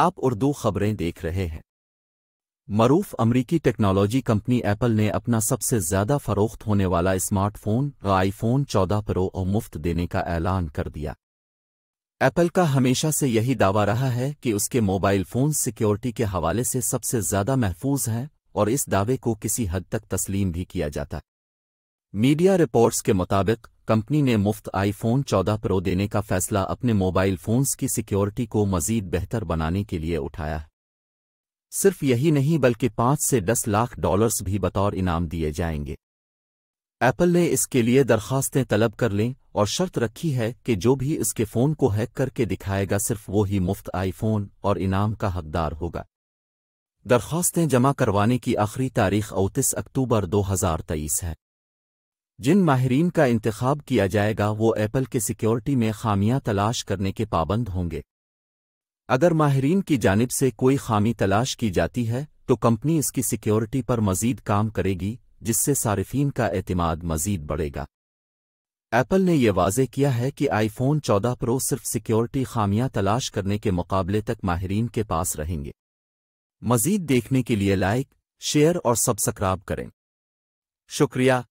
आप उर्दू खबरें देख रहे हैं मरूफ अमरीकी टेक्नोलॉजी कंपनी एप्पल ने अपना सबसे ज्यादा फरोख्त होने वाला स्मार्टफोन आईफोन 14 प्रो और मुफ्त देने का ऐलान कर दिया एप्पल का हमेशा से यही दावा रहा है कि उसके मोबाइल फोन सिक्योरिटी के हवाले से सबसे ज्यादा महफूज हैं और इस दावे को किसी हद तक तस्लीम भी किया जाता मीडिया रिपोर्ट्स के मुताबिक कंपनी ने मुफ्त आईफोन 14 प्रो देने का फैसला अपने मोबाइल फोन्स की सिक्योरिटी को मजीद बेहतर बनाने के लिए उठाया है सिर्फ यही नहीं बल्कि पाँच से दस लाख डॉलर्स भी बतौर इनाम दिए जाएंगे एप्पल ने इसके लिए दरखास्तें तलब कर लें और शर्त रखी है कि जो भी इसके फ़ोन को हैक करके दिखाएगा सिर्फ वो ही मुफ्त आईफोन और इनाम का हकदार होगा दरख्वास्तें जमा करवाने की आखिरी तारीख उनतीस अक्टूबर 2023 है जिन माहरीन का इंतखब किया जाएगा वो एप्पल के सिक्योरिटी में खामियां तलाश करने के पाबंद होंगे अगर माहरीन की जानब से कोई खामी तलाश की जाती है तो कंपनी इसकी सिक्योरिटी पर मजीद काम करेगी जिससे सार्फिन का एतमाद मजीद बढ़ेगा एप्पल ने यह वाजे किया है कि आईफोन 14 प्रो सिर्फ सिक्योरिटी खामियां तलाश करने के मुकाबले तक माहरीन के पास रहेंगे मजीद देखने के लिए लाइक शेयर और सब्सक्राइब करें शुक्रिया